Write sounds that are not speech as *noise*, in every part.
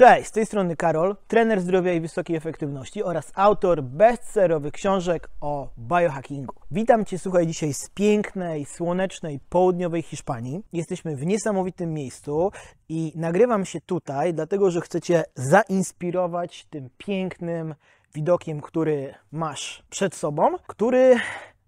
Cześć, z tej strony Karol, trener zdrowia i wysokiej efektywności oraz autor bestsellerowych książek o biohackingu. Witam Cię, słuchaj, dzisiaj z pięknej, słonecznej, południowej Hiszpanii. Jesteśmy w niesamowitym miejscu i nagrywam się tutaj, dlatego że chcę Cię zainspirować tym pięknym widokiem, który masz przed sobą, który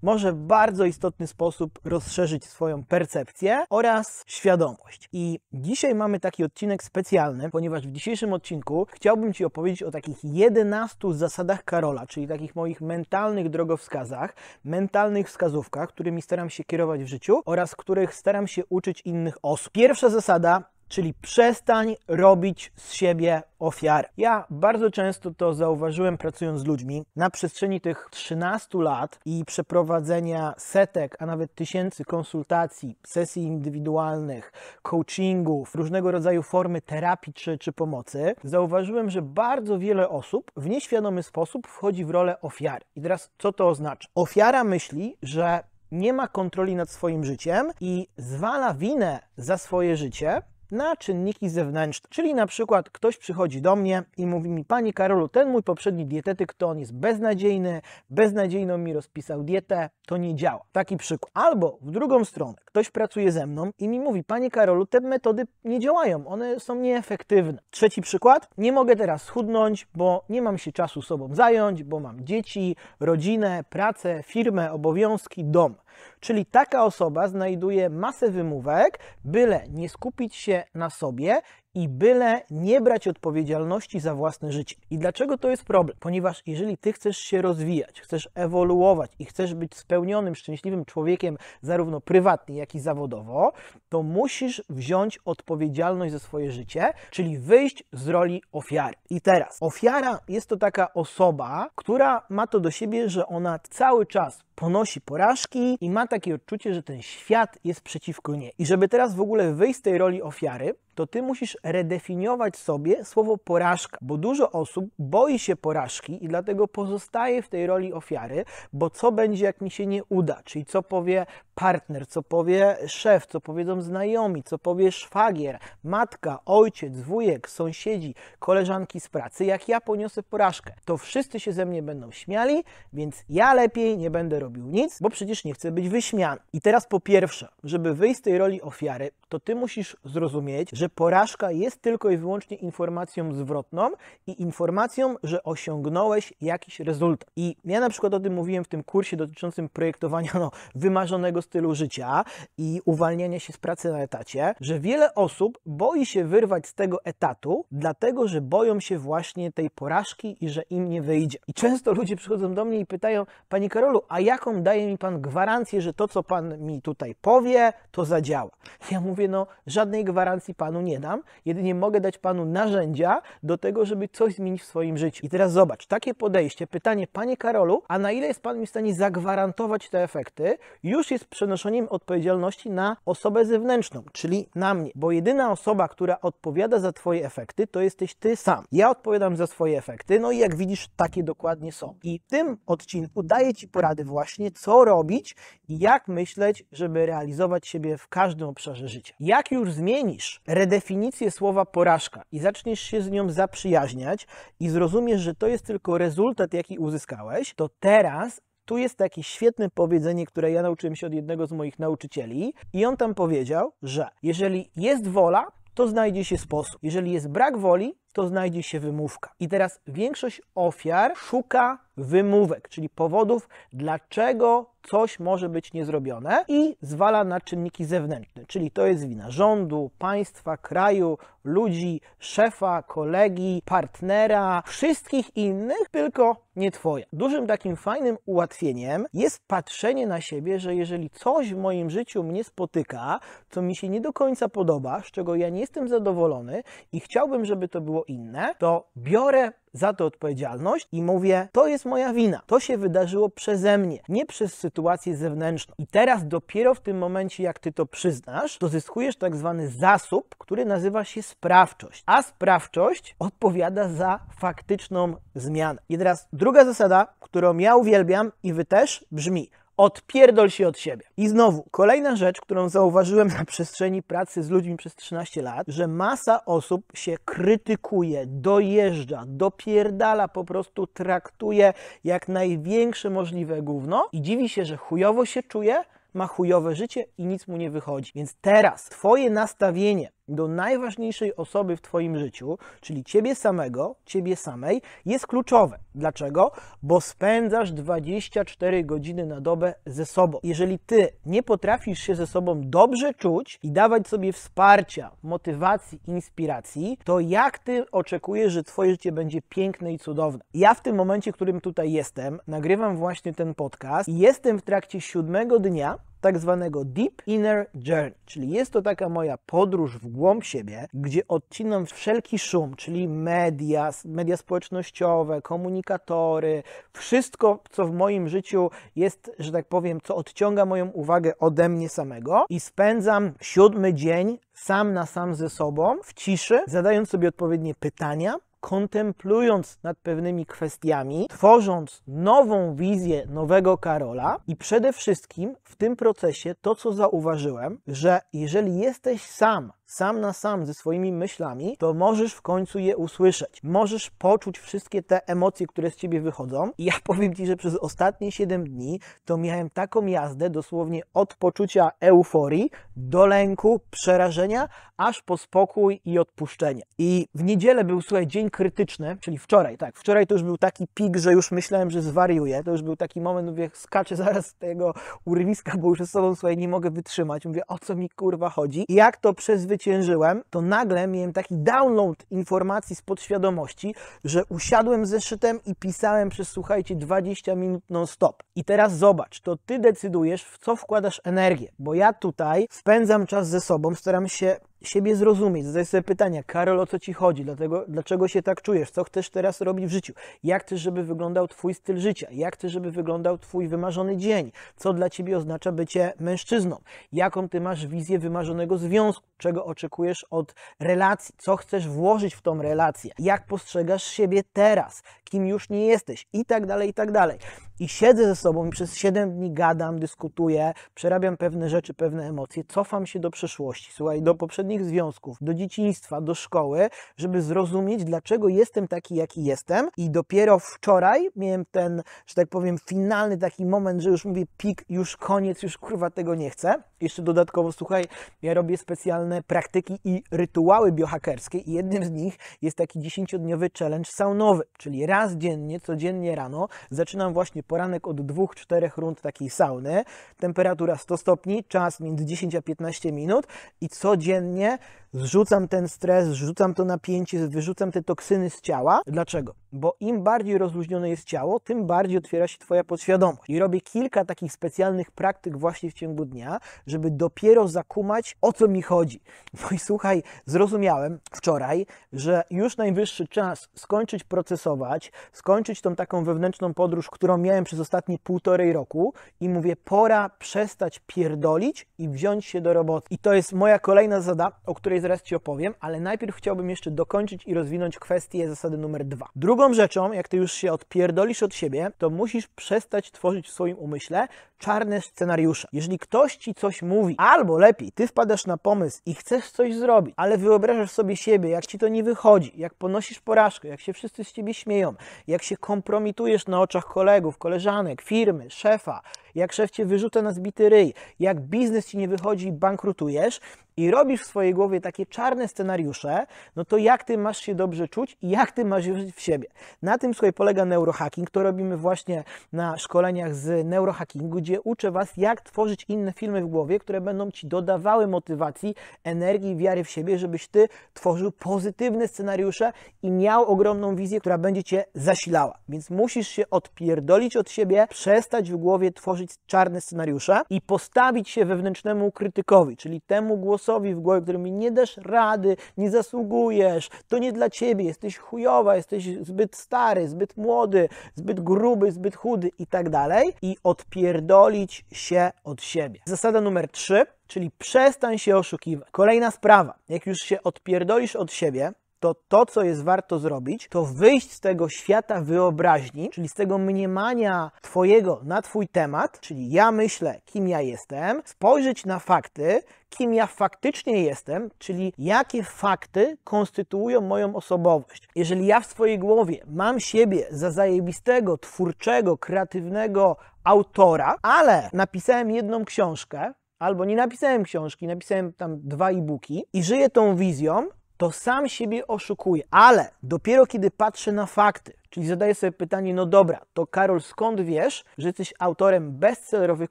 może w bardzo istotny sposób rozszerzyć swoją percepcję oraz świadomość. I dzisiaj mamy taki odcinek specjalny, ponieważ w dzisiejszym odcinku chciałbym Ci opowiedzieć o takich 11 zasadach Karola, czyli takich moich mentalnych drogowskazach, mentalnych wskazówkach, którymi staram się kierować w życiu oraz których staram się uczyć innych osób. Pierwsza zasada czyli przestań robić z siebie ofiar. Ja bardzo często to zauważyłem pracując z ludźmi na przestrzeni tych 13 lat i przeprowadzenia setek, a nawet tysięcy konsultacji, sesji indywidualnych, coachingów, różnego rodzaju formy terapii czy, czy pomocy. Zauważyłem, że bardzo wiele osób w nieświadomy sposób wchodzi w rolę ofiary. I teraz co to oznacza? Ofiara myśli, że nie ma kontroli nad swoim życiem i zwala winę za swoje życie na czynniki zewnętrzne. Czyli na przykład ktoś przychodzi do mnie i mówi mi, Pani Karolu, ten mój poprzedni dietetyk to on jest beznadziejny, beznadziejną mi rozpisał dietę, to nie działa. Taki przykład. Albo w drugą stronę, ktoś pracuje ze mną i mi mówi, Pani Karolu, te metody nie działają, one są nieefektywne. Trzeci przykład, nie mogę teraz schudnąć, bo nie mam się czasu sobą zająć, bo mam dzieci, rodzinę, pracę, firmę, obowiązki, dom. Czyli taka osoba znajduje masę wymówek, byle nie skupić się na sobie i byle nie brać odpowiedzialności za własne życie. I dlaczego to jest problem? Ponieważ jeżeli ty chcesz się rozwijać, chcesz ewoluować i chcesz być spełnionym, szczęśliwym człowiekiem, zarówno prywatnie, jak i zawodowo, to musisz wziąć odpowiedzialność za swoje życie, czyli wyjść z roli ofiary. I teraz, ofiara jest to taka osoba, która ma to do siebie, że ona cały czas ponosi porażki i ma takie odczucie, że ten świat jest przeciwko niej. I żeby teraz w ogóle wyjść z tej roli ofiary, to ty musisz redefiniować sobie słowo porażka, bo dużo osób boi się porażki i dlatego pozostaje w tej roli ofiary, bo co będzie, jak mi się nie uda, czyli co powie partner, co powie szef, co powiedzą znajomi, co powie szwagier, matka, ojciec, wujek, sąsiedzi, koleżanki z pracy, jak ja poniosę porażkę. To wszyscy się ze mnie będą śmiali, więc ja lepiej nie będę robił nic, bo przecież nie chcę być wyśmiany. I teraz po pierwsze, żeby wyjść z tej roli ofiary, to ty musisz zrozumieć, że porażka jest tylko i wyłącznie informacją zwrotną i informacją, że osiągnąłeś jakiś rezultat. I ja na przykład o tym mówiłem w tym kursie dotyczącym projektowania no, wymarzonego stylu życia i uwalniania się z pracy na etacie, że wiele osób boi się wyrwać z tego etatu, dlatego że boją się właśnie tej porażki i że im nie wyjdzie. I często ludzie przychodzą do mnie i pytają: Panie Karolu, a jaką daje mi Pan gwarancję, że to, co Pan mi tutaj powie, to zadziała? Ja mówię: No, żadnej gwarancji Panu nie dam, jedynie mogę dać Panu narzędzia do tego, żeby coś zmienić w swoim życiu. I teraz zobacz, takie podejście, pytanie, Panie Karolu, a na ile jest Pan mi w stanie zagwarantować te efekty? Już jest przenoszeniem odpowiedzialności na osobę zewnętrzną, czyli na mnie, bo jedyna osoba, która odpowiada za Twoje efekty, to jesteś Ty sam. Ja odpowiadam za swoje efekty, no i jak widzisz, takie dokładnie są. I w tym odcinku daję Ci porady właśnie, co robić i jak myśleć, żeby realizować siebie w każdym obszarze życia. Jak już zmienisz redefinicję słowa porażka i zaczniesz się z nią zaprzyjaźniać i zrozumiesz, że to jest tylko rezultat, jaki uzyskałeś, to teraz tu jest takie świetne powiedzenie, które ja nauczyłem się od jednego z moich nauczycieli, i on tam powiedział, że jeżeli jest wola, to znajdzie się sposób. Jeżeli jest brak woli, to znajdzie się wymówka. I teraz większość ofiar szuka wymówek, czyli powodów, dlaczego coś może być niezrobione i zwala na czynniki zewnętrzne, czyli to jest wina rządu, państwa, kraju, ludzi, szefa, kolegi, partnera, wszystkich innych, tylko nie twoja. Dużym takim fajnym ułatwieniem jest patrzenie na siebie, że jeżeli coś w moim życiu mnie spotyka, co mi się nie do końca podoba, z czego ja nie jestem zadowolony i chciałbym, żeby to było inne, to biorę za to odpowiedzialność i mówię, to jest moja wina, to się wydarzyło przeze mnie, nie przez sytuację zewnętrzną. I teraz dopiero w tym momencie, jak ty to przyznasz, to zyskujesz tak zwany zasób, który nazywa się sprawczość, a sprawczość odpowiada za faktyczną zmianę. I teraz druga zasada, którą ja uwielbiam i wy też, brzmi – odpierdol się od siebie. I znowu, kolejna rzecz, którą zauważyłem na przestrzeni pracy z ludźmi przez 13 lat, że masa osób się krytykuje, dojeżdża, dopierdala, po prostu traktuje jak największe możliwe gówno i dziwi się, że chujowo się czuje, ma chujowe życie i nic mu nie wychodzi. Więc teraz twoje nastawienie do najważniejszej osoby w Twoim życiu, czyli Ciebie samego, Ciebie samej, jest kluczowe. Dlaczego? Bo spędzasz 24 godziny na dobę ze sobą. Jeżeli Ty nie potrafisz się ze sobą dobrze czuć i dawać sobie wsparcia, motywacji, inspiracji, to jak Ty oczekujesz, że Twoje życie będzie piękne i cudowne? Ja w tym momencie, w którym tutaj jestem, nagrywam właśnie ten podcast i jestem w trakcie siódmego dnia tak zwanego Deep Inner Journey, czyli jest to taka moja podróż w głąb siebie, gdzie odcinam wszelki szum, czyli media, media społecznościowe, komunikatory, wszystko, co w moim życiu jest, że tak powiem, co odciąga moją uwagę ode mnie samego i spędzam siódmy dzień sam na sam ze sobą w ciszy, zadając sobie odpowiednie pytania, kontemplując nad pewnymi kwestiami, tworząc nową wizję nowego Karola i przede wszystkim w tym procesie to, co zauważyłem, że jeżeli jesteś sam sam na sam ze swoimi myślami, to możesz w końcu je usłyszeć. Możesz poczuć wszystkie te emocje, które z ciebie wychodzą. I ja *laughs* powiem ci, że przez ostatnie 7 dni to miałem taką jazdę dosłownie od poczucia euforii do lęku, przerażenia, aż po spokój i odpuszczenie. I w niedzielę był, słuchaj, dzień krytyczny, czyli wczoraj, tak. Wczoraj to już był taki pik, że już myślałem, że zwariuję. To już był taki moment, mówię, skaczę zaraz z tego urwiska, bo już ze sobą, słuchaj, nie mogę wytrzymać. Mówię, o co mi kurwa chodzi? I jak to przezwyciężyć? zwyciężyłem, to nagle miałem taki download informacji z podświadomości, że usiadłem ze szytem i pisałem przez, słuchajcie, 20 minut non-stop. I teraz zobacz, to ty decydujesz, w co wkładasz energię, bo ja tutaj spędzam czas ze sobą, staram się siebie zrozumieć, zadać sobie pytania, Karol, o co ci chodzi, dlatego, dlaczego się tak czujesz, co chcesz teraz robić w życiu, jak chcesz, żeby wyglądał twój styl życia, jak chcesz, żeby wyglądał twój wymarzony dzień, co dla ciebie oznacza bycie mężczyzną, jaką ty masz wizję wymarzonego związku, czego oczekujesz od relacji, co chcesz włożyć w tą relację, jak postrzegasz siebie teraz, kim już nie jesteś i tak dalej, i tak dalej i siedzę ze sobą i przez 7 dni gadam, dyskutuję, przerabiam pewne rzeczy, pewne emocje, cofam się do przeszłości, słuchaj, do poprzednich związków, do dzieciństwa, do szkoły, żeby zrozumieć, dlaczego jestem taki, jaki jestem. I dopiero wczoraj miałem ten, że tak powiem, finalny taki moment, że już mówię, pik, już koniec, już kurwa tego nie chcę. Jeszcze dodatkowo, słuchaj, ja robię specjalne praktyki i rytuały biohakerskie i jednym z nich jest taki 10-dniowy challenge saunowy, czyli raz dziennie, codziennie rano zaczynam właśnie poranek od 2-4 rund takiej sauny. Temperatura 100 stopni, czas między 10 a 15 minut i codziennie zrzucam ten stres, zrzucam to napięcie, wyrzucam te toksyny z ciała. Dlaczego? Bo im bardziej rozluźnione jest ciało, tym bardziej otwiera się Twoja podświadomość. I robię kilka takich specjalnych praktyk właśnie w ciągu dnia, żeby dopiero zakumać, o co mi chodzi. No i słuchaj, zrozumiałem wczoraj, że już najwyższy czas skończyć procesować, skończyć tą taką wewnętrzną podróż, którą miałem przez ostatnie półtorej roku i mówię, pora przestać pierdolić i wziąć się do roboty. I to jest moja kolejna zasada, o której zaraz Ci opowiem, ale najpierw chciałbym jeszcze dokończyć i rozwinąć kwestię zasady numer dwa. Drugą rzeczą, jak Ty już się odpierdolisz od siebie, to musisz przestać tworzyć w swoim umyśle czarne scenariusze. Jeżeli ktoś Ci coś mówi, albo lepiej, Ty wpadasz na pomysł i chcesz coś zrobić, ale wyobrażasz sobie siebie, jak Ci to nie wychodzi, jak ponosisz porażkę, jak się wszyscy z Ciebie śmieją, jak się kompromitujesz na oczach kolegów, koleżanek, firmy, szefa, jak szef cię wyrzuca na zbity ryj, jak biznes ci nie wychodzi i bankrutujesz, i robisz w swojej głowie takie czarne scenariusze, no to jak ty masz się dobrze czuć i jak ty masz wierzyć w siebie. Na tym słuchaj polega neurohacking. To robimy właśnie na szkoleniach z neurohackingu, gdzie uczę was, jak tworzyć inne filmy w głowie, które będą ci dodawały motywacji, energii, wiary w siebie, żebyś ty tworzył pozytywne scenariusze i miał ogromną wizję, która będzie cię zasilała. Więc musisz się odpierdolić od siebie, przestać w głowie tworzyć czarne scenariusze i postawić się wewnętrznemu krytykowi, czyli temu głosowi, głosowi w głowie, który mi nie dasz rady, nie zasługujesz, to nie dla ciebie, jesteś chujowa, jesteś zbyt stary, zbyt młody, zbyt gruby, zbyt chudy i tak dalej i odpierdolić się od siebie. Zasada numer 3, czyli przestań się oszukiwać. Kolejna sprawa, jak już się odpierdolisz od siebie, to to, co jest warto zrobić, to wyjść z tego świata wyobraźni, czyli z tego mniemania Twojego na Twój temat, czyli ja myślę, kim ja jestem, spojrzeć na fakty, kim ja faktycznie jestem, czyli jakie fakty konstytuują moją osobowość. Jeżeli ja w swojej głowie mam siebie za zajebistego, twórczego, kreatywnego autora, ale napisałem jedną książkę, albo nie napisałem książki, napisałem tam dwa e-booki i żyję tą wizją, to sam siebie oszukuję. Ale dopiero kiedy patrzę na fakty, Czyli zadaję sobie pytanie, no dobra, to Karol, skąd wiesz, że jesteś autorem bestsellerowych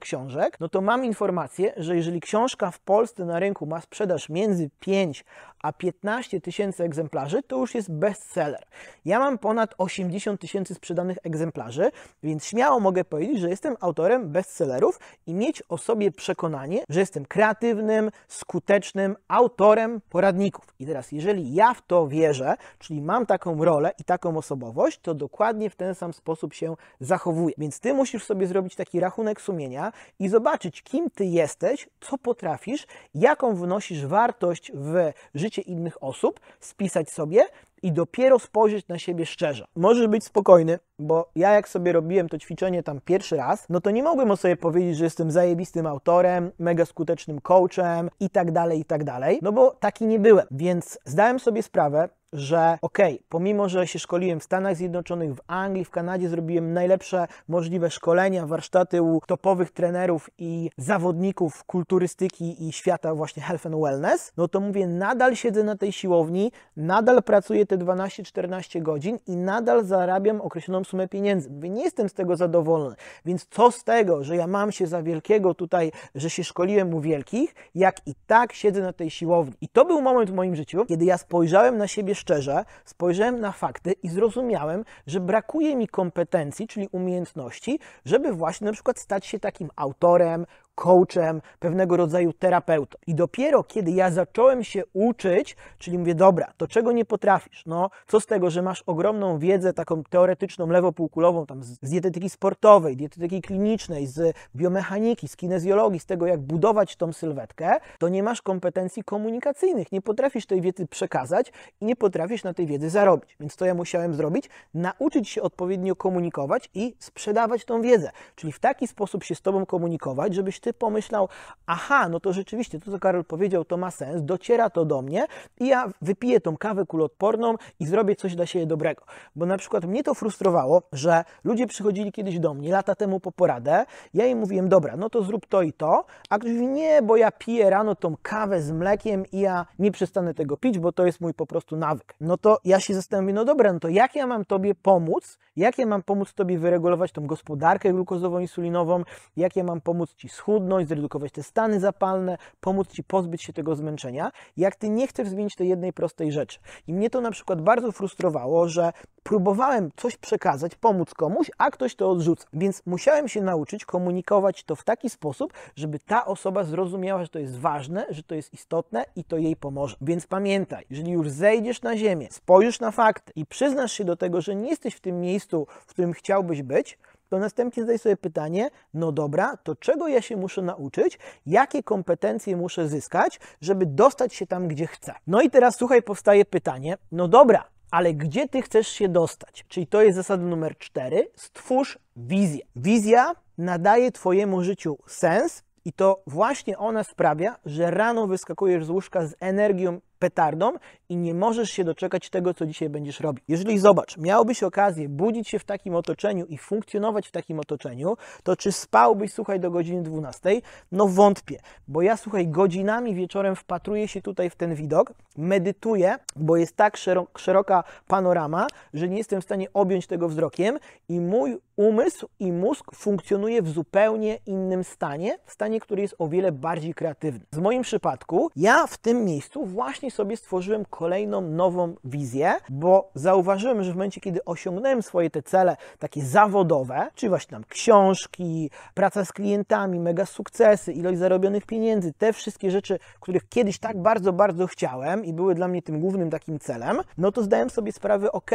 książek? No to mam informację, że jeżeli książka w Polsce na rynku ma sprzedaż między 5 a 15 tysięcy egzemplarzy, to już jest bestseller. Ja mam ponad 80 tysięcy sprzedanych egzemplarzy, więc śmiało mogę powiedzieć, że jestem autorem bestsellerów i mieć o sobie przekonanie, że jestem kreatywnym, skutecznym autorem poradników. I teraz, jeżeli ja w to wierzę, czyli mam taką rolę i taką osobowość, to to dokładnie w ten sam sposób się zachowuje. Więc ty musisz sobie zrobić taki rachunek sumienia i zobaczyć, kim ty jesteś, co potrafisz, jaką wnosisz wartość w życie innych osób, spisać sobie i dopiero spojrzeć na siebie szczerze. Możesz być spokojny, bo ja jak sobie robiłem to ćwiczenie tam pierwszy raz, no to nie mogłem o sobie powiedzieć, że jestem zajebistym autorem, mega skutecznym coachem i tak dalej, i tak dalej, no bo taki nie byłem. Więc zdałem sobie sprawę, że okej, okay, pomimo, że się szkoliłem w Stanach Zjednoczonych, w Anglii, w Kanadzie, zrobiłem najlepsze możliwe szkolenia, warsztaty u topowych trenerów i zawodników kulturystyki i świata właśnie health and wellness, no to mówię, nadal siedzę na tej siłowni, nadal pracuję te 12-14 godzin i nadal zarabiam określoną sumę pieniędzy. nie jestem z tego zadowolony. Więc co z tego, że ja mam się za wielkiego tutaj, że się szkoliłem u wielkich, jak i tak siedzę na tej siłowni. I to był moment w moim życiu, kiedy ja spojrzałem na siebie szczerze, spojrzałem na fakty i zrozumiałem, że brakuje mi kompetencji, czyli umiejętności, żeby właśnie na przykład stać się takim autorem, coachem, pewnego rodzaju terapeutą. I dopiero kiedy ja zacząłem się uczyć, czyli mówię, dobra, to czego nie potrafisz? No, co z tego, że masz ogromną wiedzę taką teoretyczną, lewopółkulową, tam z dietetyki sportowej, dietetyki klinicznej, z biomechaniki, z kinezjologii, z tego, jak budować tą sylwetkę, to nie masz kompetencji komunikacyjnych, nie potrafisz tej wiedzy przekazać i nie potrafisz na tej wiedzy zarobić. Więc to ja musiałem zrobić, nauczyć się odpowiednio komunikować i sprzedawać tą wiedzę. Czyli w taki sposób się z tobą komunikować, żebyś ty pomyślał, aha, no to rzeczywiście to, co Karol powiedział, to ma sens, dociera to do mnie i ja wypiję tą kawę kuloodporną i zrobię coś dla siebie dobrego. Bo na przykład mnie to frustrowało, że ludzie przychodzili kiedyś do mnie lata temu po poradę, ja im mówiłem, dobra, no to zrób to i to, a ktoś mówi, nie, bo ja piję rano tą kawę z mlekiem i ja nie przestanę tego pić, bo to jest mój po prostu nawyk. No to ja się zastanawiam, no dobra, no to jak ja mam Tobie pomóc, jak ja mam pomóc Tobie wyregulować tą gospodarkę glukozową insulinową jak ja mam pomóc Ci schudnąć, schudnąć, zredukować te stany zapalne, pomóc Ci pozbyć się tego zmęczenia, jak Ty nie chcesz zmienić tej jednej prostej rzeczy. I mnie to na przykład bardzo frustrowało, że próbowałem coś przekazać, pomóc komuś, a ktoś to odrzuca. Więc musiałem się nauczyć komunikować to w taki sposób, żeby ta osoba zrozumiała, że to jest ważne, że to jest istotne i to jej pomoże. Więc pamiętaj, jeżeli już zejdziesz na ziemię, spojrzysz na fakty i przyznasz się do tego, że nie jesteś w tym miejscu, w którym chciałbyś być, to następnie zadaj sobie pytanie, no dobra, to czego ja się muszę nauczyć, jakie kompetencje muszę zyskać, żeby dostać się tam, gdzie chcę. No i teraz słuchaj, powstaje pytanie, no dobra, ale gdzie ty chcesz się dostać? Czyli to jest zasada numer cztery, stwórz wizję. Wizja nadaje twojemu życiu sens, i to właśnie ona sprawia, że rano wyskakujesz z łóżka z energią petardą i nie możesz się doczekać tego, co dzisiaj będziesz robił. Jeżeli zobacz, miałbyś okazję budzić się w takim otoczeniu i funkcjonować w takim otoczeniu, to czy spałbyś, słuchaj, do godziny 12? No wątpię, bo ja, słuchaj, godzinami wieczorem wpatruję się tutaj w ten widok, medytuję, bo jest tak szeroka panorama, że nie jestem w stanie objąć tego wzrokiem i mój umysł i mózg funkcjonuje w zupełnie innym stanie, w stanie, który jest o wiele bardziej kreatywny. Z moim przypadku, ja w tym miejscu właśnie sobie stworzyłem kolejną nową wizję, bo zauważyłem, że w momencie, kiedy osiągnąłem swoje te cele takie zawodowe, czy właśnie tam książki, praca z klientami, mega sukcesy, ilość zarobionych pieniędzy, te wszystkie rzeczy, których kiedyś tak bardzo, bardzo chciałem i były dla mnie tym głównym takim celem, no to zdałem sobie sprawę, ok,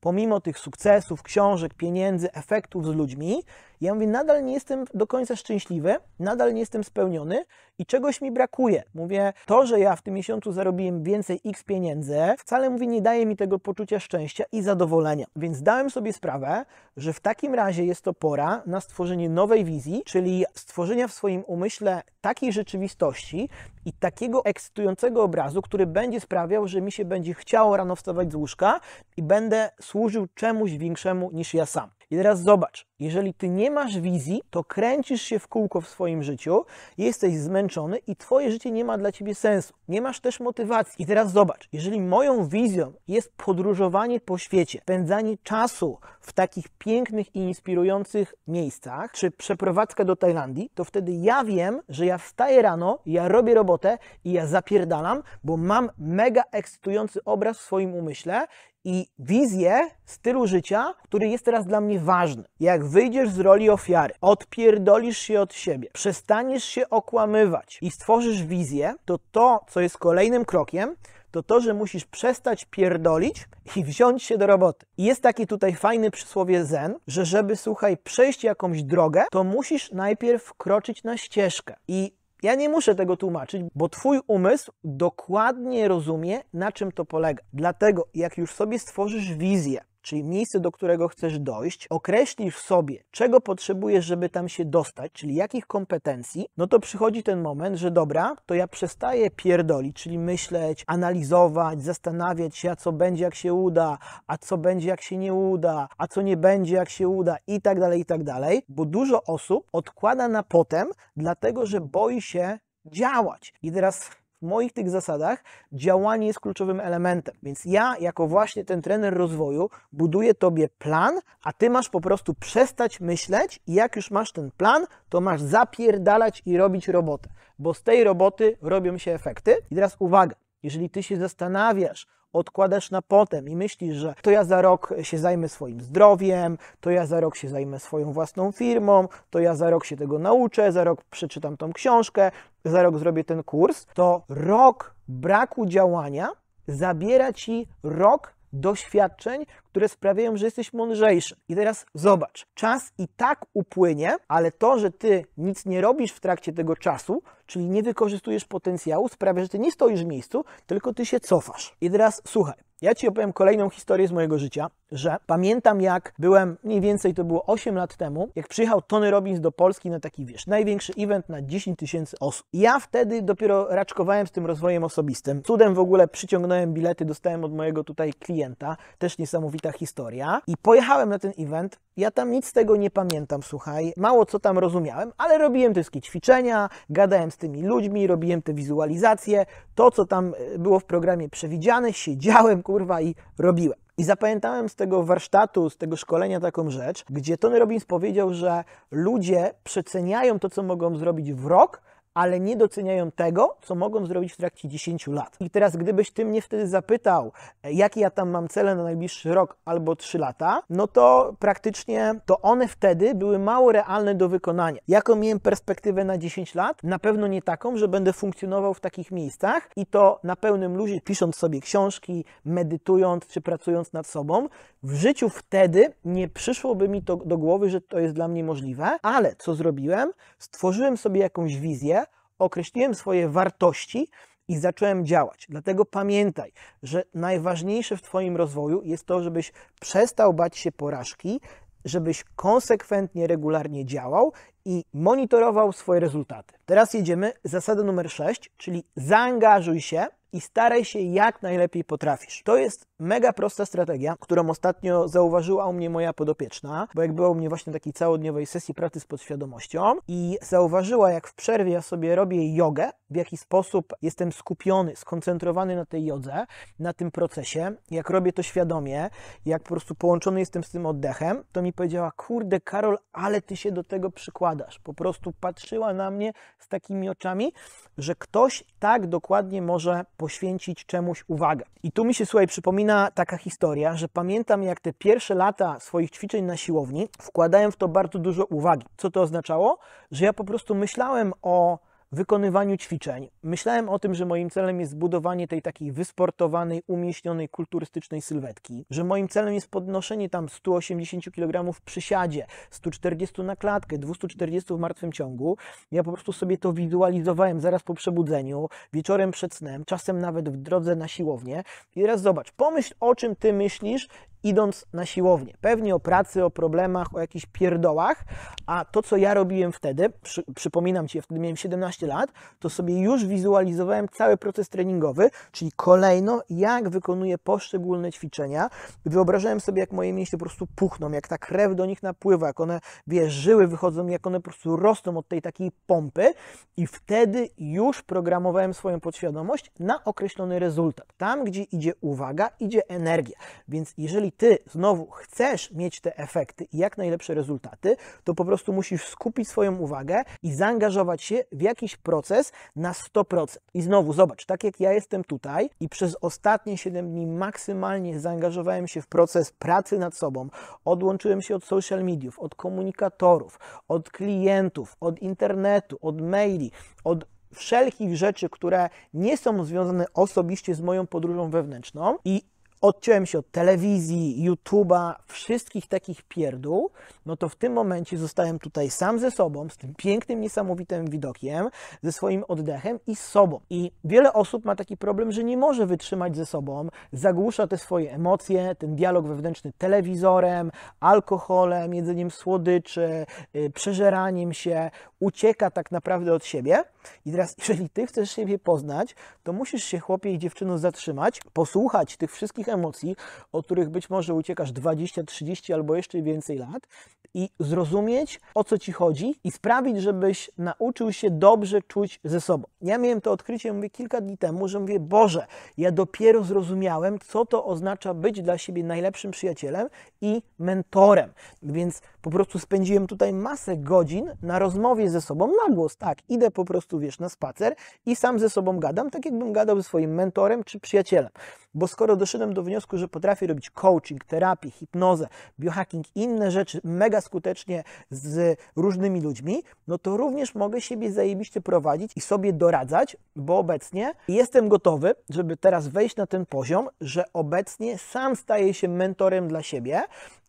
pomimo tych sukcesów, książek, pieniędzy, efektów z ludźmi, ja mówię, nadal nie jestem do końca szczęśliwy, nadal nie jestem spełniony i czegoś mi brakuje. Mówię, to, że ja w tym miesiącu zarobiłem więcej x pieniędzy, wcale mówię, nie daje mi tego poczucia szczęścia i zadowolenia. Więc dałem sobie sprawę, że w takim razie jest to pora na stworzenie nowej wizji, czyli stworzenia w swoim umyśle takiej rzeczywistości i takiego ekscytującego obrazu, który będzie sprawiał, że mi się będzie chciało rano wstawać z łóżka i będę służył czemuś większemu niż ja sam. I teraz zobacz, jeżeli ty nie masz wizji, to kręcisz się w kółko w swoim życiu, jesteś zmęczony i twoje życie nie ma dla ciebie sensu. Nie masz też motywacji. I teraz zobacz, jeżeli moją wizją jest podróżowanie po świecie, spędzanie czasu w takich pięknych i inspirujących miejscach, czy przeprowadzka do Tajlandii, to wtedy ja wiem, że ja wstaję rano, ja robię robotę i ja zapierdalam, bo mam mega ekscytujący obraz w swoim umyśle i wizję stylu życia, który jest teraz dla mnie ważny. Jak wyjdziesz z roli ofiary, odpierdolisz się od siebie, przestaniesz się okłamywać i stworzysz wizję, to to, co jest kolejnym krokiem, to to, że musisz przestać pierdolić i wziąć się do roboty. I jest taki tutaj fajny przysłowie zen, że żeby, słuchaj, przejść jakąś drogę, to musisz najpierw kroczyć na ścieżkę. I ja nie muszę tego tłumaczyć, bo Twój umysł dokładnie rozumie, na czym to polega. Dlatego, jak już sobie stworzysz wizję, czyli miejsce, do którego chcesz dojść, określisz sobie, czego potrzebujesz, żeby tam się dostać, czyli jakich kompetencji, no to przychodzi ten moment, że dobra, to ja przestaję pierdolić, czyli myśleć, analizować, zastanawiać się, a co będzie, jak się uda, a co będzie, jak się nie uda, a co nie będzie, jak się uda i tak dalej, i tak dalej, bo dużo osób odkłada na potem, dlatego że boi się działać. I teraz w moich tych zasadach działanie jest kluczowym elementem. Więc ja, jako właśnie ten trener rozwoju, buduję tobie plan, a ty masz po prostu przestać myśleć i jak już masz ten plan, to masz zapierdalać i robić robotę, bo z tej roboty robią się efekty. I teraz uwaga, jeżeli ty się zastanawiasz, odkładasz na potem i myślisz, że to ja za rok się zajmę swoim zdrowiem, to ja za rok się zajmę swoją własną firmą, to ja za rok się tego nauczę, za rok przeczytam tą książkę, za rok zrobię ten kurs, to rok braku działania zabiera ci rok doświadczeń, które sprawiają, że jesteś mądrzejszy. I teraz zobacz, czas i tak upłynie, ale to, że ty nic nie robisz w trakcie tego czasu, czyli nie wykorzystujesz potencjału, sprawia, że ty nie stoisz w miejscu, tylko ty się cofasz. I teraz słuchaj, ja ci opowiem kolejną historię z mojego życia że pamiętam jak byłem, mniej więcej to było 8 lat temu, jak przyjechał Tony Robbins do Polski na taki, wiesz, największy event na 10 tysięcy osób. ja wtedy dopiero raczkowałem z tym rozwojem osobistym. Cudem w ogóle przyciągnąłem bilety, dostałem od mojego tutaj klienta, też niesamowita historia. I pojechałem na ten event, ja tam nic z tego nie pamiętam, słuchaj, mało co tam rozumiałem, ale robiłem te wszystkie ćwiczenia, gadałem z tymi ludźmi, robiłem te wizualizacje, to co tam e, było w programie przewidziane, siedziałem, kurwa, i robiłem. I zapamiętałem z tego warsztatu, z tego szkolenia taką rzecz, gdzie Tony Robbins powiedział, że ludzie przeceniają to, co mogą zrobić w rok, ale nie doceniają tego, co mogą zrobić w trakcie 10 lat. I teraz, gdybyś ty mnie wtedy zapytał, e, jakie ja tam mam cele na najbliższy rok albo 3 lata, no to praktycznie to one wtedy były mało realne do wykonania. Jaką miałem perspektywę na 10 lat? Na pewno nie taką, że będę funkcjonował w takich miejscach i to na pełnym luzie, pisząc sobie książki, medytując czy pracując nad sobą. W życiu wtedy nie przyszłoby mi to do głowy, że to jest dla mnie możliwe, ale co zrobiłem? Stworzyłem sobie jakąś wizję, określiłem swoje wartości i zacząłem działać. Dlatego pamiętaj, że najważniejsze w Twoim rozwoju jest to, żebyś przestał bać się porażki, żebyś konsekwentnie, regularnie działał i monitorował swoje rezultaty. Teraz jedziemy zasada numer 6, czyli zaangażuj się i staraj się jak najlepiej potrafisz. To jest mega prosta strategia, którą ostatnio zauważyła u mnie moja podopieczna, bo jak była u mnie właśnie takiej całodniowej sesji pracy z podświadomością i zauważyła, jak w przerwie ja sobie robię jogę, w jaki sposób jestem skupiony, skoncentrowany na tej jodze, na tym procesie, jak robię to świadomie, jak po prostu połączony jestem z tym oddechem, to mi powiedziała, kurde Karol, ale ty się do tego przykładasz gadasz. Po prostu patrzyła na mnie z takimi oczami, że ktoś tak dokładnie może poświęcić czemuś uwagę. I tu mi się, słuchaj, przypomina taka historia, że pamiętam jak te pierwsze lata swoich ćwiczeń na siłowni wkładałem w to bardzo dużo uwagi. Co to oznaczało? Że ja po prostu myślałem o wykonywaniu ćwiczeń. Myślałem o tym, że moim celem jest zbudowanie tej takiej wysportowanej, umieśnionej, kulturystycznej sylwetki, że moim celem jest podnoszenie tam 180 kg w przysiadzie, 140 na klatkę, 240 w martwym ciągu. Ja po prostu sobie to wizualizowałem zaraz po przebudzeniu, wieczorem przed snem, czasem nawet w drodze na siłownię. I teraz zobacz, pomyśl o czym ty myślisz idąc na siłownię. Pewnie o pracy, o problemach, o jakichś pierdołach, a to, co ja robiłem wtedy, przy, przypominam Ci, ja wtedy miałem 17 lat, to sobie już wizualizowałem cały proces treningowy, czyli kolejno, jak wykonuję poszczególne ćwiczenia. Wyobrażałem sobie, jak moje mięśnie po prostu puchną, jak ta krew do nich napływa, jak one, wiesz, żyły wychodzą, jak one po prostu rosną od tej takiej pompy i wtedy już programowałem swoją podświadomość na określony rezultat. Tam, gdzie idzie uwaga, idzie energia. Więc jeżeli jeżeli ty znowu chcesz mieć te efekty i jak najlepsze rezultaty, to po prostu musisz skupić swoją uwagę i zaangażować się w jakiś proces na 100%. I znowu zobacz, tak jak ja jestem tutaj i przez ostatnie 7 dni maksymalnie zaangażowałem się w proces pracy nad sobą, odłączyłem się od social mediów, od komunikatorów, od klientów, od internetu, od maili, od wszelkich rzeczy, które nie są związane osobiście z moją podróżą wewnętrzną i odciąłem się od telewizji, YouTube'a, wszystkich takich pierdół, no to w tym momencie zostałem tutaj sam ze sobą, z tym pięknym, niesamowitym widokiem, ze swoim oddechem i z sobą. I wiele osób ma taki problem, że nie może wytrzymać ze sobą, zagłusza te swoje emocje, ten dialog wewnętrzny telewizorem, alkoholem, jedzeniem słodyczy, y, przeżeraniem się, ucieka tak naprawdę od siebie. I teraz, jeżeli ty chcesz siebie poznać, to musisz się, chłopie i dziewczyno, zatrzymać, posłuchać tych wszystkich emocji, od których być może uciekasz 20, 30 albo jeszcze więcej lat, i zrozumieć, o co ci chodzi, i sprawić, żebyś nauczył się dobrze czuć ze sobą. Ja miałem to odkrycie, mówię, kilka dni temu, że mówię, Boże, ja dopiero zrozumiałem, co to oznacza być dla siebie najlepszym przyjacielem i mentorem. Więc po prostu spędziłem tutaj masę godzin na rozmowie ze sobą na głos. Tak, idę po prostu, wiesz, na spacer i sam ze sobą gadam, tak jakbym gadał ze swoim mentorem czy przyjacielem. Bo skoro doszedłem do wniosku, że potrafię robić coaching, terapię, hipnozę, biohacking, inne rzeczy mega skutecznie z różnymi ludźmi, no to również mogę siebie zajebiście prowadzić i sobie doradzać, bo obecnie jestem gotowy, żeby teraz wejść na ten poziom, że obecnie sam staję się mentorem dla siebie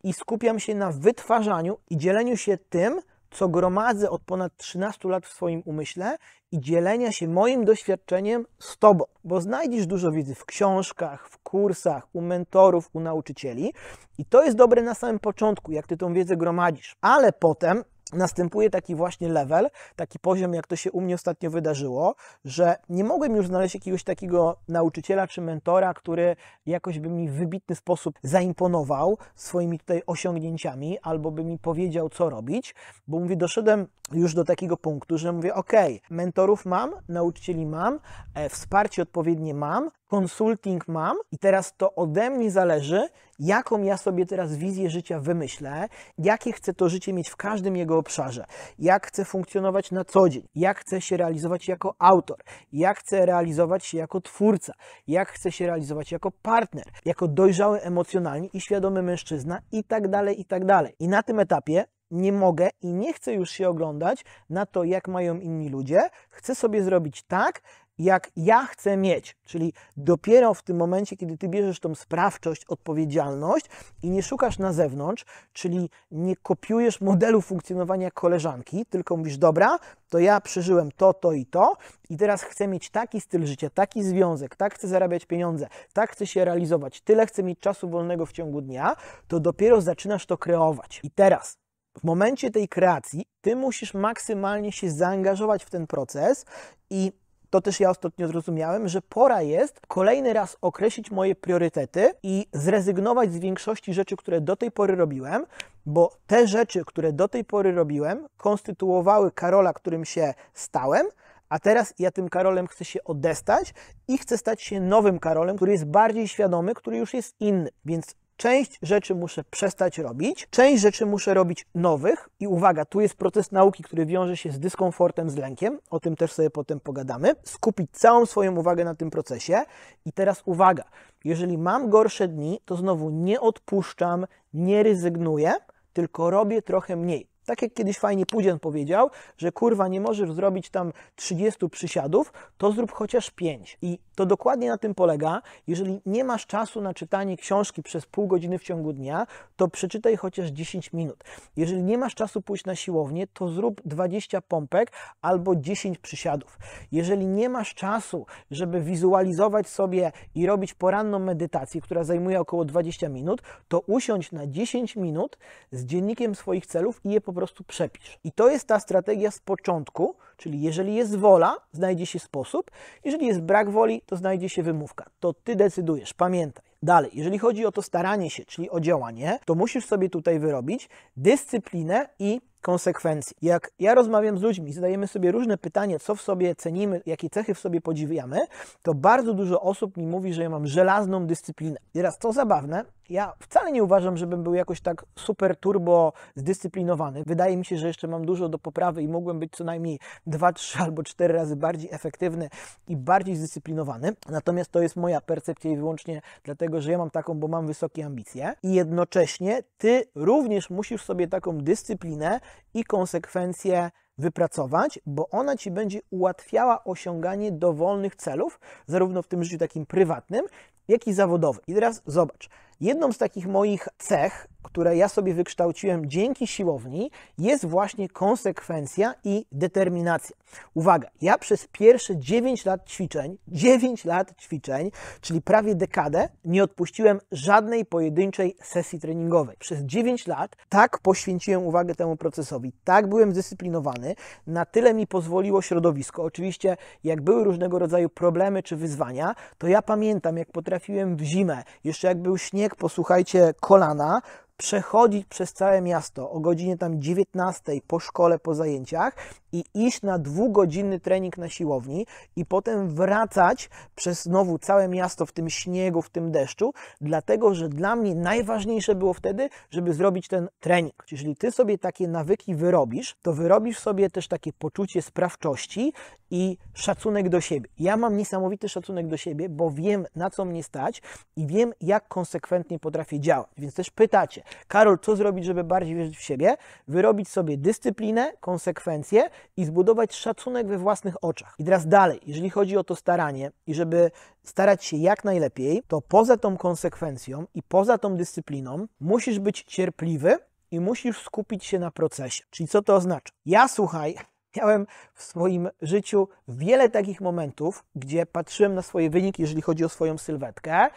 i skupiam się na wytwarzaniu i dzieleniu się tym, co gromadzę od ponad 13 lat w swoim umyśle i dzielenia się moim doświadczeniem z Tobą, bo znajdziesz dużo wiedzy w książkach, w kursach, u mentorów, u nauczycieli i to jest dobre na samym początku, jak Ty tą wiedzę gromadzisz, ale potem następuje taki właśnie level, taki poziom, jak to się u mnie ostatnio wydarzyło, że nie mogłem już znaleźć jakiegoś takiego nauczyciela czy mentora, który jakoś by mi w wybitny sposób zaimponował swoimi tutaj osiągnięciami albo by mi powiedział, co robić, bo mówię, doszedłem już do takiego punktu, że mówię, ok, mentorów mam, nauczycieli mam, e, wsparcie odpowiednie mam, konsulting mam i teraz to ode mnie zależy, jaką ja sobie teraz wizję życia wymyślę, jakie chcę to życie mieć w każdym jego obszarze, jak chcę funkcjonować na co dzień, jak chcę się realizować jako autor, jak chcę realizować się jako twórca, jak chcę się realizować jako partner, jako dojrzały emocjonalnie i świadomy mężczyzna i tak dalej, i tak dalej. I na tym etapie nie mogę i nie chcę już się oglądać na to, jak mają inni ludzie. Chcę sobie zrobić tak, jak ja chcę mieć. Czyli dopiero w tym momencie, kiedy ty bierzesz tą sprawczość, odpowiedzialność i nie szukasz na zewnątrz, czyli nie kopiujesz modelu funkcjonowania koleżanki, tylko mówisz, dobra, to ja przeżyłem to, to i to i teraz chcę mieć taki styl życia, taki związek, tak chcę zarabiać pieniądze, tak chcę się realizować, tyle chcę mieć czasu wolnego w ciągu dnia, to dopiero zaczynasz to kreować. I teraz w momencie tej kreacji ty musisz maksymalnie się zaangażować w ten proces i to też ja ostatnio zrozumiałem, że pora jest kolejny raz określić moje priorytety i zrezygnować z większości rzeczy, które do tej pory robiłem, bo te rzeczy, które do tej pory robiłem, konstytuowały Karola, którym się stałem, a teraz ja tym Karolem chcę się odestać i chcę stać się nowym Karolem, który jest bardziej świadomy, który już jest inny. Więc Część rzeczy muszę przestać robić, część rzeczy muszę robić nowych. I uwaga, tu jest proces nauki, który wiąże się z dyskomfortem, z lękiem. O tym też sobie potem pogadamy. Skupić całą swoją uwagę na tym procesie. I teraz uwaga, jeżeli mam gorsze dni, to znowu nie odpuszczam, nie rezygnuję, tylko robię trochę mniej. Tak jak kiedyś fajnie Pudzian powiedział, że kurwa nie możesz zrobić tam 30 przysiadów, to zrób chociaż 5. I to dokładnie na tym polega. Jeżeli nie masz czasu na czytanie książki przez pół godziny w ciągu dnia, to przeczytaj chociaż 10 minut. Jeżeli nie masz czasu pójść na siłownię, to zrób 20 pompek albo 10 przysiadów. Jeżeli nie masz czasu, żeby wizualizować sobie i robić poranną medytację, która zajmuje około 20 minut, to usiądź na 10 minut z dziennikiem swoich celów i je po prostu przepisz. I to jest ta strategia z początku, czyli jeżeli jest wola, znajdzie się sposób, jeżeli jest brak woli, to znajdzie się wymówka. To ty decydujesz, pamiętaj. Dalej, jeżeli chodzi o to staranie się, czyli o działanie, to musisz sobie tutaj wyrobić dyscyplinę i konsekwencje. Jak ja rozmawiam z ludźmi, zadajemy sobie różne pytania, co w sobie cenimy, jakie cechy w sobie podziwiamy, to bardzo dużo osób mi mówi, że ja mam żelazną dyscyplinę. I teraz to zabawne, ja wcale nie uważam, żebym był jakoś tak super turbo zdyscyplinowany. Wydaje mi się, że jeszcze mam dużo do poprawy i mogłem być co najmniej dwa, trzy albo cztery razy bardziej efektywny i bardziej zdyscyplinowany. Natomiast to jest moja percepcja i wyłącznie dlatego, że ja mam taką, bo mam wysokie ambicje i jednocześnie ty również musisz sobie taką dyscyplinę i konsekwencje wypracować, bo ona ci będzie ułatwiała osiąganie dowolnych celów, zarówno w tym życiu takim prywatnym, jak i zawodowym. I teraz zobacz. Jedną z takich moich cech, które ja sobie wykształciłem dzięki siłowni, jest właśnie konsekwencja i determinacja. Uwaga, ja przez pierwsze 9 lat ćwiczeń, 9 lat ćwiczeń, czyli prawie dekadę, nie odpuściłem żadnej pojedynczej sesji treningowej. Przez 9 lat tak poświęciłem uwagę temu procesowi, tak byłem zdyscyplinowany, na tyle mi pozwoliło środowisko. Oczywiście, jak były różnego rodzaju problemy czy wyzwania, to ja pamiętam, jak potrafiłem w zimę, jeszcze jak był śnieg, posłuchajcie kolana, przechodzić przez całe miasto o godzinie tam 19 po szkole, po zajęciach i iść na dwugodzinny trening na siłowni i potem wracać przez znowu całe miasto w tym śniegu, w tym deszczu, dlatego że dla mnie najważniejsze było wtedy, żeby zrobić ten trening. Jeżeli ty sobie takie nawyki wyrobisz, to wyrobisz sobie też takie poczucie sprawczości i szacunek do siebie. Ja mam niesamowity szacunek do siebie, bo wiem na co mnie stać i wiem jak konsekwentnie potrafię działać. Więc też pytacie, Karol, co zrobić, żeby bardziej wierzyć w siebie? Wyrobić sobie dyscyplinę, konsekwencje i zbudować szacunek we własnych oczach. I teraz dalej, jeżeli chodzi o to staranie i żeby starać się jak najlepiej, to poza tą konsekwencją i poza tą dyscypliną musisz być cierpliwy i musisz skupić się na procesie. Czyli co to oznacza? Ja słuchaj, Miałem w swoim życiu wiele takich momentów, gdzie patrzyłem na swoje wyniki, jeżeli chodzi o swoją sylwetkę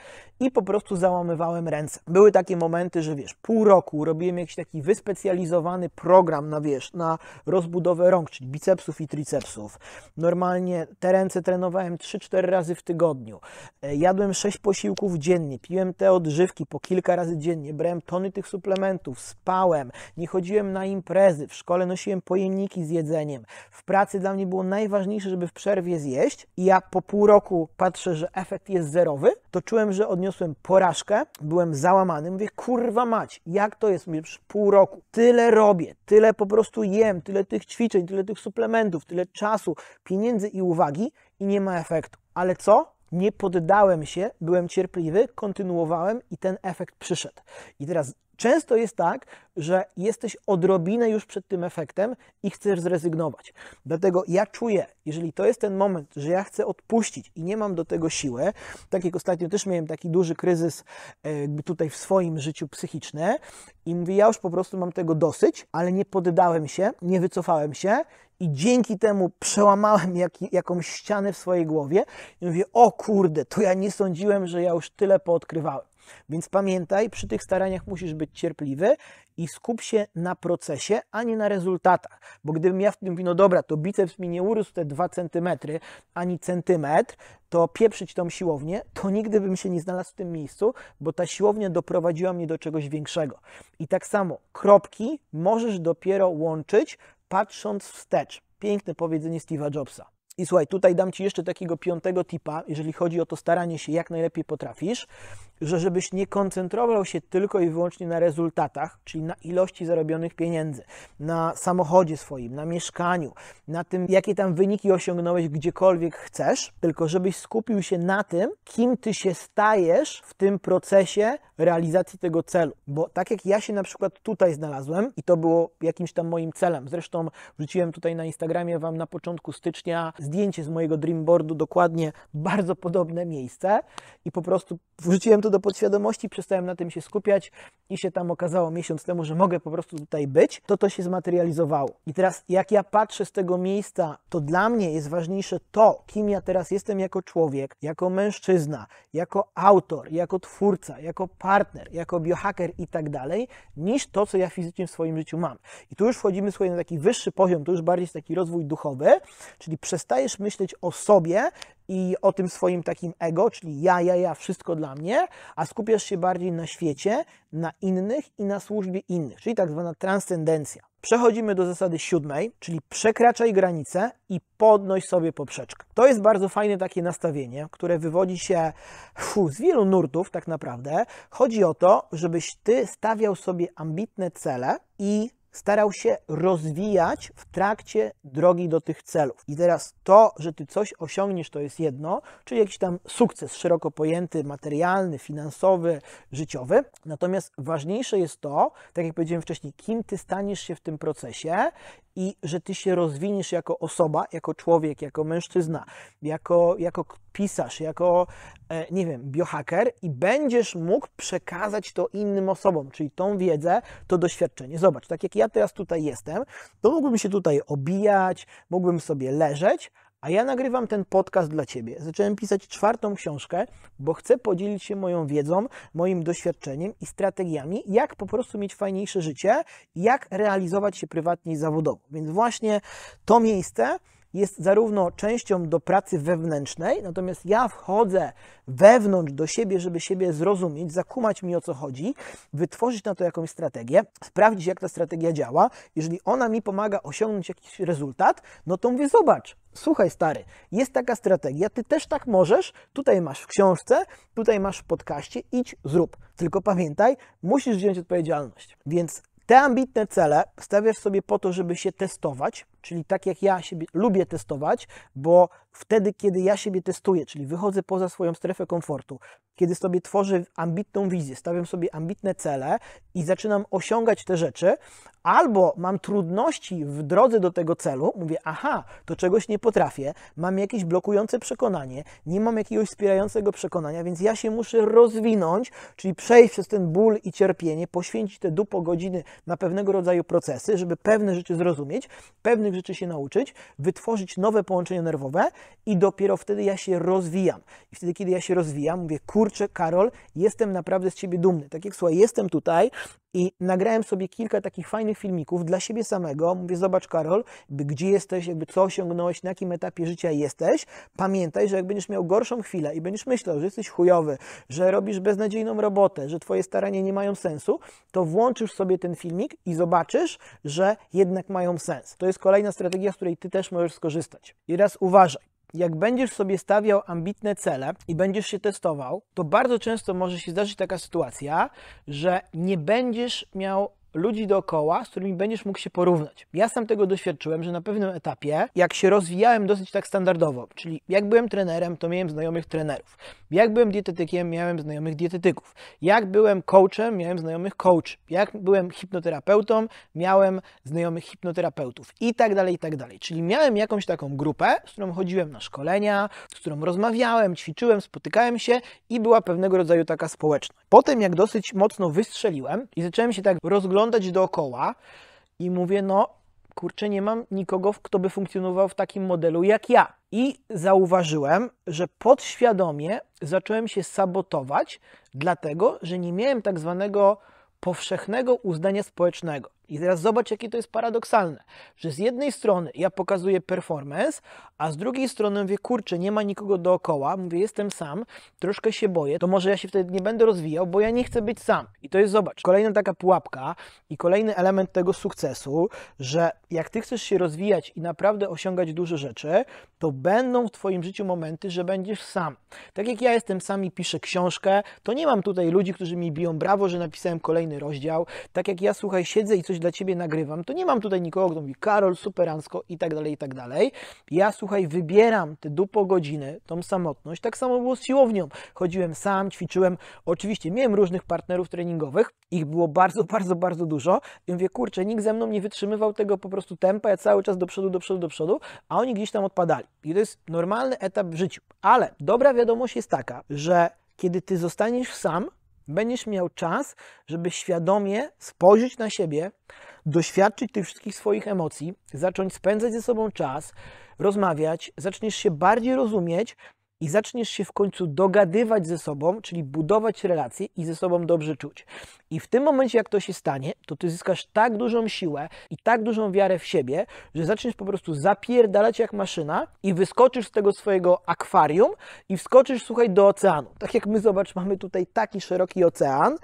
i po prostu załamywałem ręce. Były takie momenty, że wiesz, pół roku robiłem jakiś taki wyspecjalizowany program na wiesz, na rozbudowę rąk, czyli bicepsów i tricepsów. Normalnie te ręce trenowałem 3-4 razy w tygodniu. E, jadłem 6 posiłków dziennie, piłem te odżywki po kilka razy dziennie, brałem tony tych suplementów, spałem, nie chodziłem na imprezy, w szkole nosiłem pojemniki z jedzeniem. W pracy dla mnie było najważniejsze, żeby w przerwie zjeść. I jak po pół roku patrzę, że efekt jest zerowy, to czułem, że odniosłem porażkę, byłem załamany. Mówię, kurwa mać, jak to jest? Mówię, już pół roku. Tyle robię, tyle po prostu jem, tyle tych ćwiczeń, tyle tych suplementów, tyle czasu, pieniędzy i uwagi i nie ma efektu. Ale co? Nie poddałem się, byłem cierpliwy, kontynuowałem i ten efekt przyszedł. I teraz Często jest tak, że jesteś odrobinę już przed tym efektem i chcesz zrezygnować. Dlatego ja czuję, jeżeli to jest ten moment, że ja chcę odpuścić i nie mam do tego siły, tak jak ostatnio też miałem taki duży kryzys e, tutaj w swoim życiu psychicznym i mówię, ja już po prostu mam tego dosyć, ale nie poddałem się, nie wycofałem się i dzięki temu przełamałem jak, jakąś ścianę w swojej głowie i mówię, o kurde, to ja nie sądziłem, że ja już tyle poodkrywałem. Więc pamiętaj, przy tych staraniach musisz być cierpliwy i skup się na procesie, a nie na rezultatach. Bo gdybym ja w tym mówił, no dobra, to biceps mi nie urósł te 2 cm, ani centymetr, to pieprzyć tą siłownię, to nigdy bym się nie znalazł w tym miejscu, bo ta siłownia doprowadziła mnie do czegoś większego. I tak samo kropki możesz dopiero łączyć, patrząc wstecz. Piękne powiedzenie Steve'a Jobsa. I słuchaj, tutaj dam Ci jeszcze takiego piątego tipa, jeżeli chodzi o to staranie się jak najlepiej potrafisz że żebyś nie koncentrował się tylko i wyłącznie na rezultatach, czyli na ilości zarobionych pieniędzy, na samochodzie swoim, na mieszkaniu, na tym, jakie tam wyniki osiągnąłeś gdziekolwiek chcesz, tylko żebyś skupił się na tym, kim ty się stajesz w tym procesie realizacji tego celu. Bo tak jak ja się na przykład tutaj znalazłem i to było jakimś tam moim celem, zresztą wrzuciłem tutaj na Instagramie wam na początku stycznia zdjęcie z mojego dreamboardu, dokładnie bardzo podobne miejsce i po prostu wrzuciłem to do podświadomości, przestałem na tym się skupiać i się tam okazało miesiąc temu, że mogę po prostu tutaj być, to to się zmaterializowało. I teraz, jak ja patrzę z tego miejsca, to dla mnie jest ważniejsze to, kim ja teraz jestem jako człowiek, jako mężczyzna, jako autor, jako twórca, jako partner, jako biohacker i tak dalej, niż to, co ja fizycznie w swoim życiu mam. I tu już wchodzimy słuchaj, na taki wyższy poziom, to już bardziej jest taki rozwój duchowy, czyli przestajesz myśleć o sobie i o tym swoim takim ego, czyli ja, ja, ja, wszystko dla mnie, a skupiasz się bardziej na świecie, na innych i na służbie innych, czyli tak zwana transcendencja. Przechodzimy do zasady siódmej, czyli przekraczaj granice i podnoś sobie poprzeczkę. To jest bardzo fajne takie nastawienie, które wywodzi się z wielu nurtów tak naprawdę. Chodzi o to, żebyś ty stawiał sobie ambitne cele i starał się rozwijać w trakcie drogi do tych celów. I teraz to, że ty coś osiągniesz, to jest jedno, czyli jakiś tam sukces szeroko pojęty, materialny, finansowy, życiowy. Natomiast ważniejsze jest to, tak jak powiedziałem wcześniej, kim ty staniesz się w tym procesie i że ty się rozwiniesz jako osoba, jako człowiek, jako mężczyzna, jako, jako pisarz, jako, e, nie wiem, biohaker i będziesz mógł przekazać to innym osobom, czyli tą wiedzę, to doświadczenie. Zobacz, tak jak ja teraz tutaj jestem, to mógłbym się tutaj obijać, mógłbym sobie leżeć, a ja nagrywam ten podcast dla Ciebie. Zacząłem pisać czwartą książkę, bo chcę podzielić się moją wiedzą, moim doświadczeniem i strategiami, jak po prostu mieć fajniejsze życie, jak realizować się prywatnie i zawodowo. Więc właśnie to miejsce jest zarówno częścią do pracy wewnętrznej, natomiast ja wchodzę wewnątrz do siebie, żeby siebie zrozumieć, zakumać mi o co chodzi, wytworzyć na to jakąś strategię, sprawdzić jak ta strategia działa. Jeżeli ona mi pomaga osiągnąć jakiś rezultat, no to mówię, zobacz, słuchaj stary, jest taka strategia, ty też tak możesz, tutaj masz w książce, tutaj masz w podcaście, idź, zrób. Tylko pamiętaj, musisz wziąć odpowiedzialność. Więc te ambitne cele stawiasz sobie po to, żeby się testować, czyli tak jak ja siebie lubię testować, bo wtedy, kiedy ja siebie testuję, czyli wychodzę poza swoją strefę komfortu, kiedy sobie tworzę ambitną wizję, stawiam sobie ambitne cele i zaczynam osiągać te rzeczy, albo mam trudności w drodze do tego celu, mówię, aha, to czegoś nie potrafię, mam jakieś blokujące przekonanie, nie mam jakiegoś wspierającego przekonania, więc ja się muszę rozwinąć, czyli przejść przez ten ból i cierpienie, poświęcić te dupo godziny na pewnego rodzaju procesy, żeby pewne rzeczy zrozumieć, pewnych nowych rzeczy się nauczyć, wytworzyć nowe połączenie nerwowe i dopiero wtedy ja się rozwijam. I wtedy, kiedy ja się rozwijam, mówię, kurczę, Karol, jestem naprawdę z Ciebie dumny. Tak jak słuchaj, jestem tutaj, i nagrałem sobie kilka takich fajnych filmików dla siebie samego. Mówię, zobacz Karol, gdzie jesteś, jakby co osiągnąłeś, na jakim etapie życia jesteś. Pamiętaj, że jak będziesz miał gorszą chwilę i będziesz myślał, że jesteś chujowy, że robisz beznadziejną robotę, że twoje starania nie mają sensu, to włączysz sobie ten filmik i zobaczysz, że jednak mają sens. To jest kolejna strategia, z której ty też możesz skorzystać. I raz uważaj jak będziesz sobie stawiał ambitne cele i będziesz się testował, to bardzo często może się zdarzyć taka sytuacja, że nie będziesz miał ludzi dookoła, z którymi będziesz mógł się porównać. Ja sam tego doświadczyłem, że na pewnym etapie, jak się rozwijałem dosyć tak standardowo, czyli jak byłem trenerem, to miałem znajomych trenerów. Jak byłem dietetykiem, miałem znajomych dietetyków. Jak byłem coachem, miałem znajomych coach. Jak byłem hipnoterapeutą, miałem znajomych hipnoterapeutów i tak dalej, i tak dalej. Czyli miałem jakąś taką grupę, z którą chodziłem na szkolenia, z którą rozmawiałem, ćwiczyłem, spotykałem się i była pewnego rodzaju taka społeczność. Potem, jak dosyć mocno wystrzeliłem i zacząłem się tak rozglądać oglądać dookoła i mówię, no kurczę, nie mam nikogo, kto by funkcjonował w takim modelu jak ja. I zauważyłem, że podświadomie zacząłem się sabotować, dlatego że nie miałem tak zwanego powszechnego uznania społecznego. I teraz zobacz, jakie to jest paradoksalne, że z jednej strony ja pokazuję performance, a z drugiej strony mówię, kurczę, nie ma nikogo dookoła, mówię, jestem sam, troszkę się boję, to może ja się wtedy nie będę rozwijał, bo ja nie chcę być sam. I to jest, zobacz, kolejna taka pułapka i kolejny element tego sukcesu, że jak ty chcesz się rozwijać i naprawdę osiągać duże rzeczy, to będą w twoim życiu momenty, że będziesz sam. Tak jak ja jestem sam i piszę książkę, to nie mam tutaj ludzi, którzy mi biją brawo, że napisałem kolejny rozdział. Tak jak ja, słuchaj, siedzę i coś dla Ciebie nagrywam, to nie mam tutaj nikogo, kto mówi Karol, superansko i tak dalej, i tak dalej. Ja, słuchaj, wybieram te dupo godziny, tą samotność. Tak samo było z siłownią. Chodziłem sam, ćwiczyłem. Oczywiście miałem różnych partnerów treningowych. Ich było bardzo, bardzo, bardzo dużo. I mówię, kurczę, nikt ze mną nie wytrzymywał tego po prostu tempa. Ja cały czas do przodu, do przodu, do przodu, a oni gdzieś tam odpadali. I to jest normalny etap w życiu. Ale dobra wiadomość jest taka, że kiedy Ty zostaniesz sam, będziesz miał czas, żeby świadomie spojrzeć na siebie, doświadczyć tych wszystkich swoich emocji, zacząć spędzać ze sobą czas, rozmawiać, zaczniesz się bardziej rozumieć, i zaczniesz się w końcu dogadywać ze sobą, czyli budować relacje i ze sobą dobrze czuć. I w tym momencie, jak to się stanie, to ty zyskasz tak dużą siłę i tak dużą wiarę w siebie, że zaczniesz po prostu zapierdalać jak maszyna i wyskoczysz z tego swojego akwarium i wskoczysz, słuchaj, do oceanu. Tak jak my, zobacz, mamy tutaj taki szeroki ocean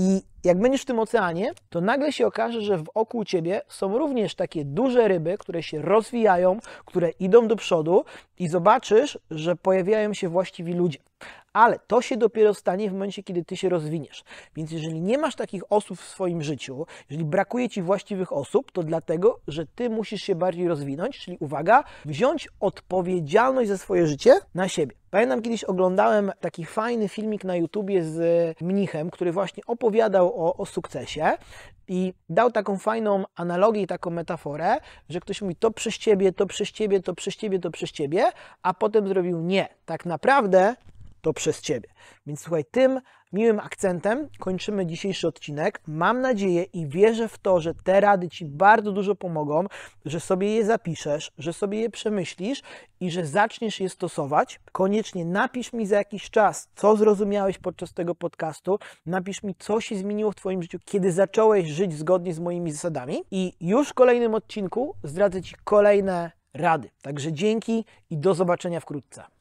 i jak będziesz w tym oceanie, to nagle się okaże, że wokół ciebie są również takie duże ryby, które się rozwijają, które idą do przodu i zobaczysz, że pojawiają się właściwi ludzie ale to się dopiero stanie w momencie, kiedy ty się rozwiniesz. Więc jeżeli nie masz takich osób w swoim życiu, jeżeli brakuje ci właściwych osób, to dlatego, że ty musisz się bardziej rozwinąć, czyli uwaga, wziąć odpowiedzialność za swoje życie na siebie. Pamiętam kiedyś oglądałem taki fajny filmik na YouTubie z Mnichem, który właśnie opowiadał o, o sukcesie i dał taką fajną analogię i taką metaforę, że ktoś mówi to przez ciebie, to przez ciebie, to przez ciebie, to przez ciebie, a potem zrobił nie. Tak naprawdę to przez Ciebie. Więc słuchaj, tym miłym akcentem kończymy dzisiejszy odcinek. Mam nadzieję i wierzę w to, że te rady Ci bardzo dużo pomogą, że sobie je zapiszesz, że sobie je przemyślisz i że zaczniesz je stosować. Koniecznie napisz mi za jakiś czas, co zrozumiałeś podczas tego podcastu. Napisz mi, co się zmieniło w Twoim życiu, kiedy zacząłeś żyć zgodnie z moimi zasadami. I już w kolejnym odcinku zdradzę Ci kolejne rady. Także dzięki i do zobaczenia wkrótce.